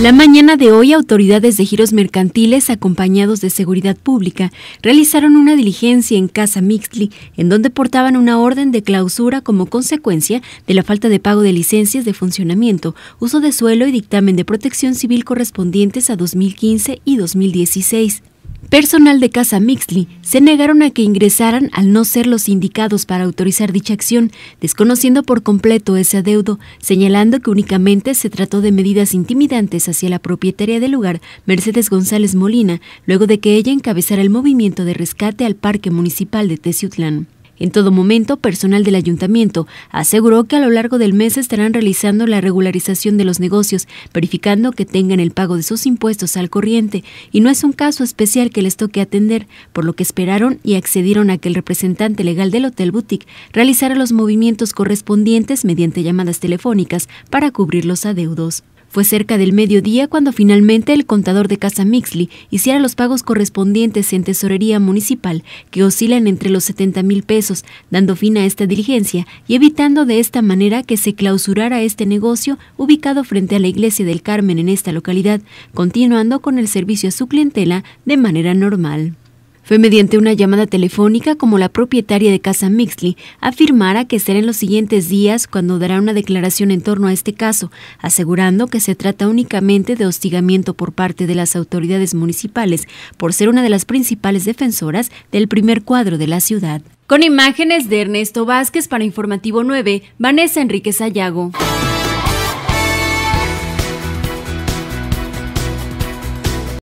La mañana de hoy, autoridades de giros mercantiles, acompañados de seguridad pública, realizaron una diligencia en Casa Mixtli, en donde portaban una orden de clausura como consecuencia de la falta de pago de licencias de funcionamiento, uso de suelo y dictamen de protección civil correspondientes a 2015 y 2016. Personal de Casa Mixli se negaron a que ingresaran al no ser los indicados para autorizar dicha acción, desconociendo por completo ese adeudo, señalando que únicamente se trató de medidas intimidantes hacia la propietaria del lugar, Mercedes González Molina, luego de que ella encabezara el movimiento de rescate al Parque Municipal de Teciutlán. En todo momento, personal del ayuntamiento aseguró que a lo largo del mes estarán realizando la regularización de los negocios, verificando que tengan el pago de sus impuestos al corriente y no es un caso especial que les toque atender, por lo que esperaron y accedieron a que el representante legal del Hotel Boutique realizara los movimientos correspondientes mediante llamadas telefónicas para cubrir los adeudos. Fue cerca del mediodía cuando finalmente el contador de Casa Mixli hiciera los pagos correspondientes en tesorería municipal, que oscilan entre los 70 mil pesos, dando fin a esta diligencia y evitando de esta manera que se clausurara este negocio ubicado frente a la iglesia del Carmen en esta localidad, continuando con el servicio a su clientela de manera normal. Fue mediante una llamada telefónica como la propietaria de Casa Mixley afirmara que será en los siguientes días cuando dará una declaración en torno a este caso, asegurando que se trata únicamente de hostigamiento por parte de las autoridades municipales por ser una de las principales defensoras del primer cuadro de la ciudad. Con imágenes de Ernesto Vázquez para Informativo 9, Vanessa Enriquez Ayago.